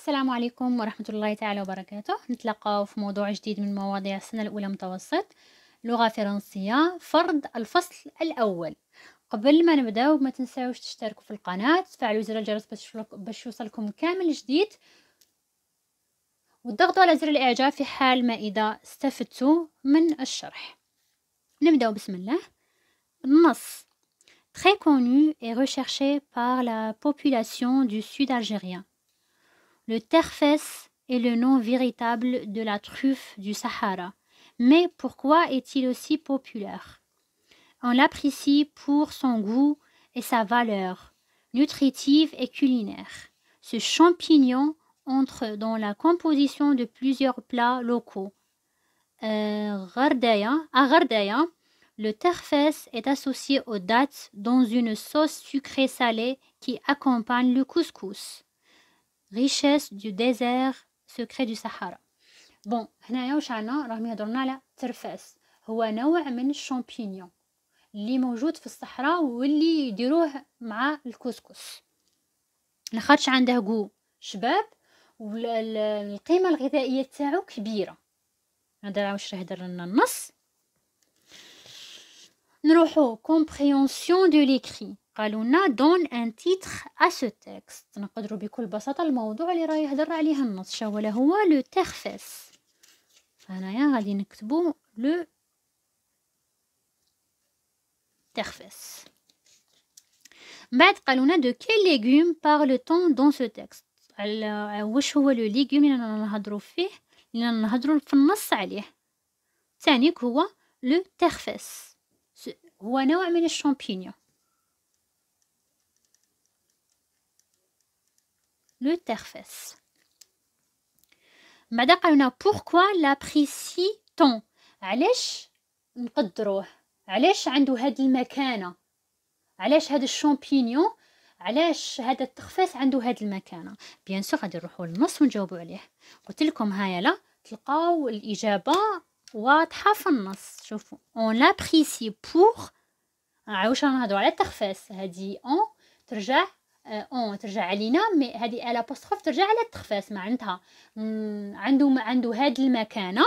السلام عليكم ورحمة الله تعالى وبركاته نتلقاو في موضوع جديد من مواضيع السنة الأولى متوسط لغة فرنسية فرض الفصل الأول قبل ما نبداو ما تنساوش تشتركوا في القناة تفعلوا زر الجرس باش يوصلكم كامل جديد وتضغطوا على زر الإعجاب في حال ما إذا استفدتوا من الشرح نبداو بسم الله النص très connu et recherché par la population du sud algérien Le terfès est le nom véritable de la truffe du Sahara. Mais pourquoi est-il aussi populaire On l'apprécie pour son goût et sa valeur nutritive et culinaire. Ce champignon entre dans la composition de plusieurs plats locaux. Euh, à le terfès est associé aux dattes dans une sauce sucrée salée qui accompagne le couscous. غشاس دو ديزير سكري دو صحراء بون هنايا واش عنا راهم يهضرنا على ترفاس هو نوع من الشامبينيون اللي موجود في الصحراء واللي يديروه مع الكسكس لاخاطش عنده قو شباب والقيمه الغذائيه تاعو كبيره نهضر على واش راه لنا النص نروحو كومبريونسيون دو ليكري قالوا لنا دون ان تيتخ ا سو تيكست نقدروا بكل بساطه الموضوع اللي راه يهضر عليه النص شا ولا هو لو تيرفيس هنايا غادي نكتبو لو تيرفيس بعد قالوا لنا دو كي ليغوم بارل تون دون سو تيكست على واش هو لو ليغوم اللي نهضروا فيه اللي نهضروا في النص عليه ثانيك هو لو تيرفيس هو نوع من الشامبينيون le terfes. بعدا قالونا بوركوا لابريسي طون علاش نقدروه علاش عنده هاد المكانه علاش هاد الشامبينيون علاش هذا التخفاس عنده هاد المكانه بيان سور غادي نروحوا للنص ونجاوبوا عليه قلت لكم لا تلقاو الاجابه واضحه في النص شوفوا اون لابريسي بور عاوش نهضروا على التخفاس هادي اون ترجع آه، اون ترجع علينا مي هادي الا بوستخوف ترجع على التخفاس معناتها عنده عنده هاد المكانه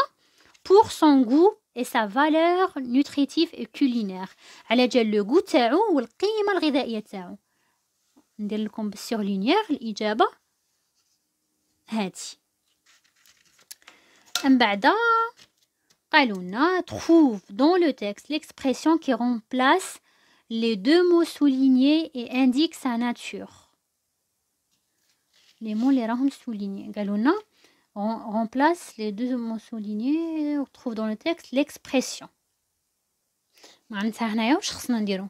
بور سون كو اي سا فالوغ نوتريتيف إي كولينيغ على جال لو غو تاعو والقيمه الغذائيه تاعو ندير لكم بالسورلينيير الاجابه هادي من بعد قالوا لنا trouve دون لو texte l'expression كي رومبلاس Les deux mots soulignés et indiquent sa nature. Les mots les racontent soulignés. On remplace les deux mots soulignés et on retrouve dans le texte l'expression. Je vais vous dire ce que je vais vous dire.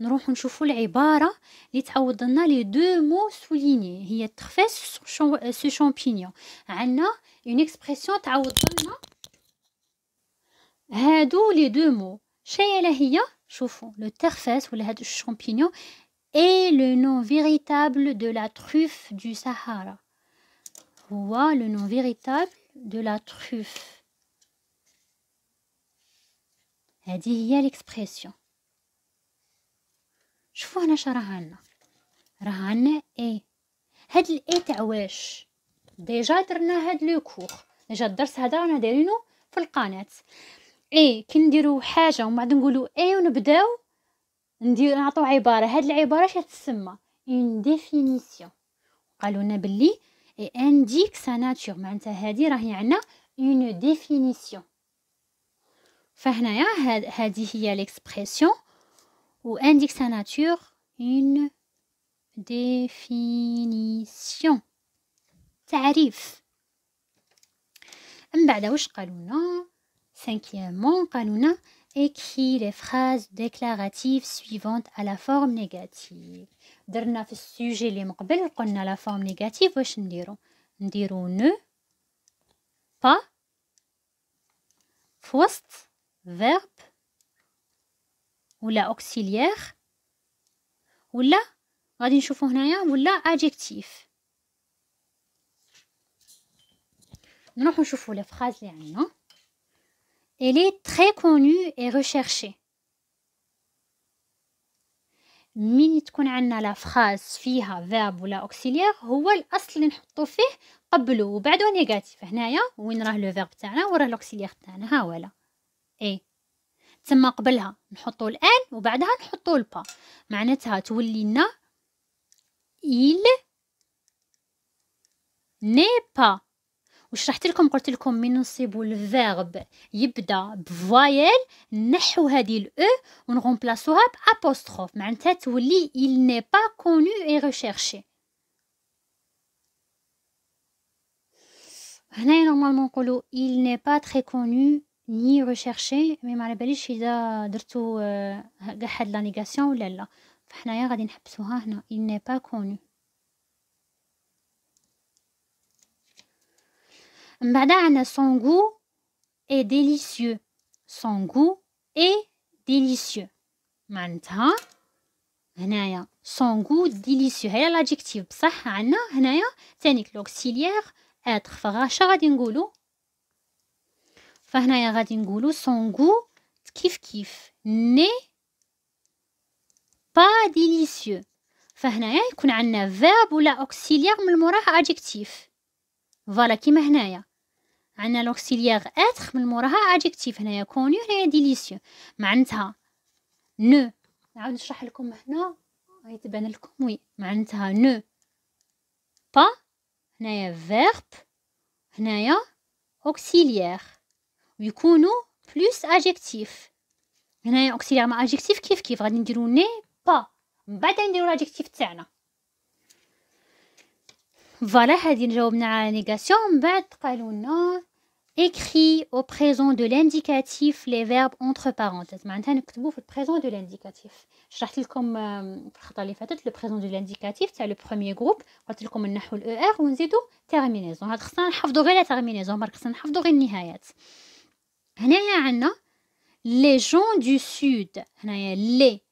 Nous allons voir l'ibarat. Il y a les deux mots soulignés. Il y a euh, champignon. Il a une expression. Il y a les deux mots. Il y a les le terfès ou les champignon est le nom véritable de la truffe du Sahara. ou le nom véritable de la truffe. a dit il a l'expression. Déjà, le cours. Déjà, اي كي نديرو حاجه ومن بعد نقولو اي ونبداو ندير نعطو عباره هاد العباره شنو تسمى اون ديفينيسيون قالوا لنا بلي انديك سا ناتور معناتها هادي راهي عندنا اون ديفينيسيون فهنايا هادي هي و وانديك سا ناتور اون ديفينيسيون تعريف من بعد واش قالوا لنا Cinquièmement, Kanuna écrit les phrases déclaratives suivantes à la forme négative. Dernier le sujet, les mots qu'on a la forme négative, nous dirons. Nous dirons ne, pas, fost, verbe, ou la auxiliaire, ou la, la adjectif. Nous allons voir les phrases. Elle est très connue et recherchée. من تكون عندنا لا فراز فيها فيرب ولا اوكسيليير هو الاصل اللي نحطو فيه قبل وبعده نيجاتيف هنايا وين راه لو فيرب تاعنا وراه الاوكسيليير تاعنا ها ولا اي تما قبلها نحطو الان وبعدها نحطو البا معناتها تولي لنا il n'est pas وشرحت لكم قلت لكم من نصيبوا الفيرب يبدا بفوايل نحو هذه الاو e ونغومبلاسوها بابوستروف معناتها تولي il n'est pas connu et recherché هنا نورمالمون نقولوا il n'est pas très connu ni recherché مي ما على باليش اذا درتو كاع حد لا نيغاسيون ولا لا فحنايا غادي نحبسوها هنا il n'est pas connu من بعد عندنا سون goût اي ديليسيو سون goût اي ديليسيو معناتها هنايا son goût ديليسيو هي لاجيكتيف بصح عندنا هنايا تانيك لوكسيليير اتر فغاشا غادي نقولو فهنايا غادي نقولو سون goût كيف كيف ني با ديليسيو فهنايا يكون عندنا فيرب ولا اوكسيليير من موراه ادجكتيف فوالا كيما هنايا عندنا لوكسيليغ اتر من موراها ادجكتيف هنايا كونيو هنايا ديليسيو معنتها نو نعاود نشرح لكم هنا يتبان لكم وي معنتها نو با هنايا فيرب هنايا اوكسيليغ ويكونوا بلوس ادجكتيف هنايا اوكسيليغ مع ادجكتيف كيف كيف غادي نديرو ني با من بعد نديرو الادجيكتيف تاعنا Voilà, nous avons écrit au présent de l'indicatif les verbes entre parenthèses. Maintenant, nous avons le présent de l'indicatif. Je vais vous montrer le présent de l'indicatif, c'est le premier groupe. Je vais vous montrer le ER et la terminaison. Je vais vous montrer terminaison, je vais vous montrer nihayat. terminaison. Nous a « les gens du sud. Nous avons les,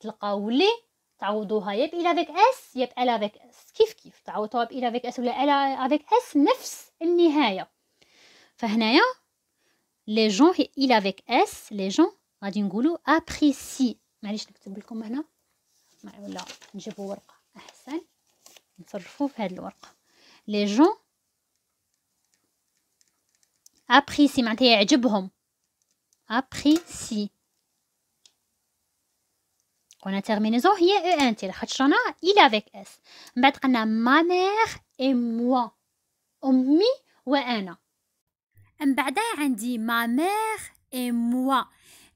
qui sont les. تعوضوها يا بإلافيك اس يا بألافيك اس كيف كيف تعوضوها بإلافيك اس ولا ألافيك اس نفس النهاية فهنايا لي جون إلافيك اس لي جون غادي نقولو أبريسي معليش نكتب لكم هنا ولا نجيبو ورقة أحسن نصرفو في هاد الورقة لي جون أبريسي معناتها يعجبهم أبريسي قلنا تيرمينيزون هي او ان تي لاخاطش رانا الى افيك اس من بعد قلنا ما ميغ اي موا امي وانا من بعد عندي ما ميغ اي موا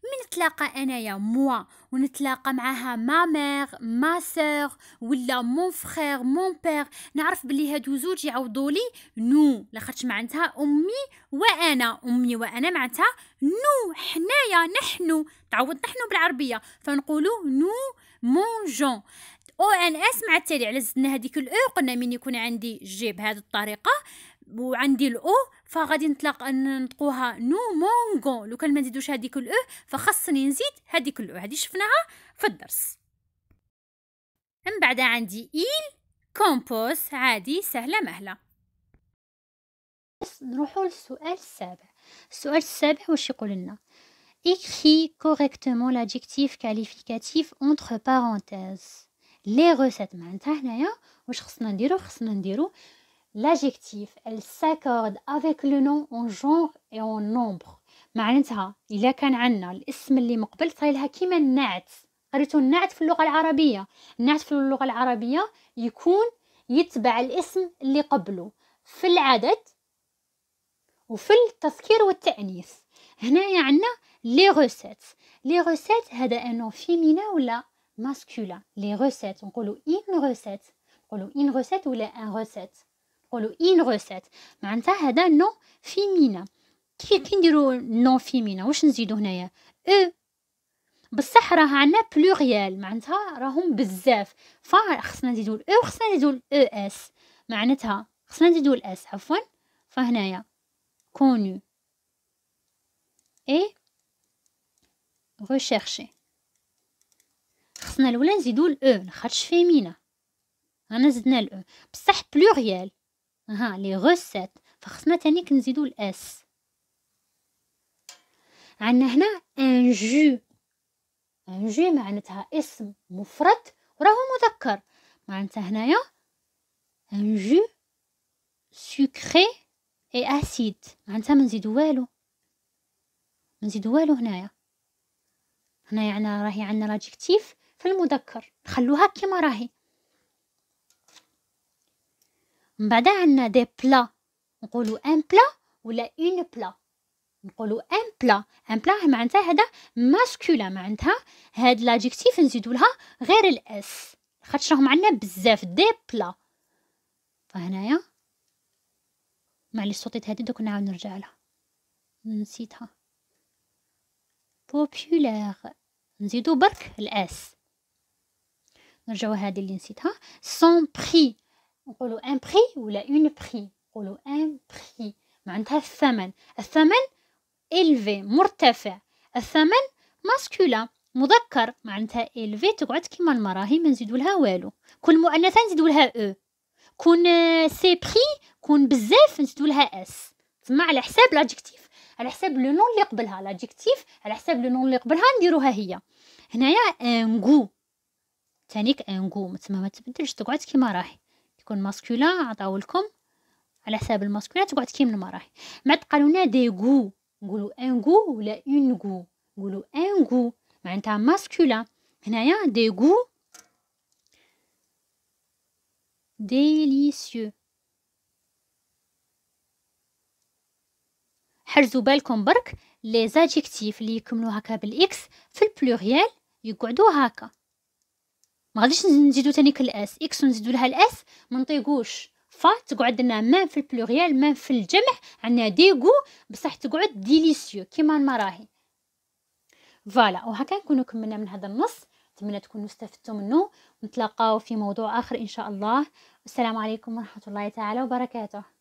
من نتلاقى انايا موا ونتلاقى معاها ما مير ما سور ولا مون فخير مون بير نعرف بلي هادو زوج يعوضوا لي نو لاخاطش معناتها امي وانا امي وانا معناتها نو حنايا نحن تعوض نحن بالعربيه فنقولوا نو مون جون او ان اس مع التالي على زدنا هذيك الاو قلنا من يكون عندي جيب بهاد الطريقه وعندي الأو فغادي نطلق نطقوها نو مونغو لو كان ما نزيدوش هذيك الأو فخصني نزيد هذيك الأو هذه شفناها في الدرس من بعد عندي إيل كومبوس عادي سهلة مهلة نروحو للسؤال السابع السؤال السابع واش يقول لنا اكري كوريكتمون l'adjectif كاليفيكاتيف اونتر بارونتيز لي غوسيت معناتها هنايا واش خصنا نديرو خصنا نديرو l'adjectif elle s'accorde avec le nom en genre et en nombre معناتها الا كان عندنا الاسم اللي مقبل قبل لها كيما النعت قريتو النعت في اللغه العربيه النعت في اللغه العربيه يكون يتبع الاسم اللي قبله في العدد وفي التذكير والتانيث هنايا عندنا لي غوسيت لي غوسيت هذا انو فيمينا ولا ماسكولا لي غوسيت نقولوا اين غوسيت نقولوا اين غوسيت ولا ان غوسيت نقولوا اين روسيت معناتها هذا نو فيمينا كي كي نديرو نو فيمينا واش نزيدو هنايا او بصح راه عندنا بلوريال معناتها راهم بزاف فخصنا نزيدو او خصنا نزيدو او اس معناتها خصنا نزيدو الاس عفوا فهنايا كونو اي ريشيرشي خصنا الاولى نزيدو الاو خاطش فيمينا انا زدنا الاو بصح بلوريال ها لي غوسيت فخصنا تاني كنزيدو الاس عندنا هنا ان جو ان جو معناتها اسم مفرد وراهو مذكر معناتها هنايا ان جو سكري اي اسيد معناتها ما نزيدو والو ما نزيدو والو هنايا هنايا عندنا راهي عندنا لاجيكتيف في المذكر نخلوها كيما راهي من بعد عندنا دي بلا نقولوا ان بلا ولا اون بلا نقولوا ان بلا ان بلا معناتها هذا ماسكولا معناتها هاد لاجيكتيف نزيدوا لها غير الاس خاطش راهم عندنا بزاف دي بلا فهنايا معليش صوتيت هادي دوك نعاود نرجع لها نسيتها بوبولير نزيدو برك الاس نرجعو هادي اللي نسيتها سون بري نقولوا ان بري ولا اون بري نقولوا ان بري معناتها الثمن الثمن إلفي مرتفع الثمن ماسكولا مذكر معناتها إلفي تقعد كيما المراهي هي ما نزيدولها والو كل مؤنثة نزيدولها او كون آه، سي بري كون بزاف نزيدولها اس تما على حساب لادجيكتيف على حساب لو نون اللي قبلها لادجيكتيف على حساب لو نون اللي قبلها نديروها هي هنايا انغو تانيك انغو تما ما تبدلش تقعد كيما راهي تكون ماسكولان عطاو لكم على حساب الماسكولان تقعد كيم من مع تقالونا دي غو نقولوا ان غو ولا اون غو نقولوا ان غو معناتها ماسكولان هنايا دي غو ديليسيو حرزوا بالكم برك لي زادجيكتيف اللي يكملوا هكا بالاكس في البلوريال يقعدوا هكا ما غاديش نزيدو تاني كالاس اكس ونزيدو لها الاس ما نطيقوش ف تقعد لنا مام في البلوريال مام في الجمع عندنا ديغو بصح تقعد ديليسيو كيما المراهي فوالا وهكا نكونو كملنا من هذا النص نتمنى تكونوا استفدتوا منه ونتلاقاو في موضوع اخر ان شاء الله والسلام عليكم ورحمه الله تعالى وبركاته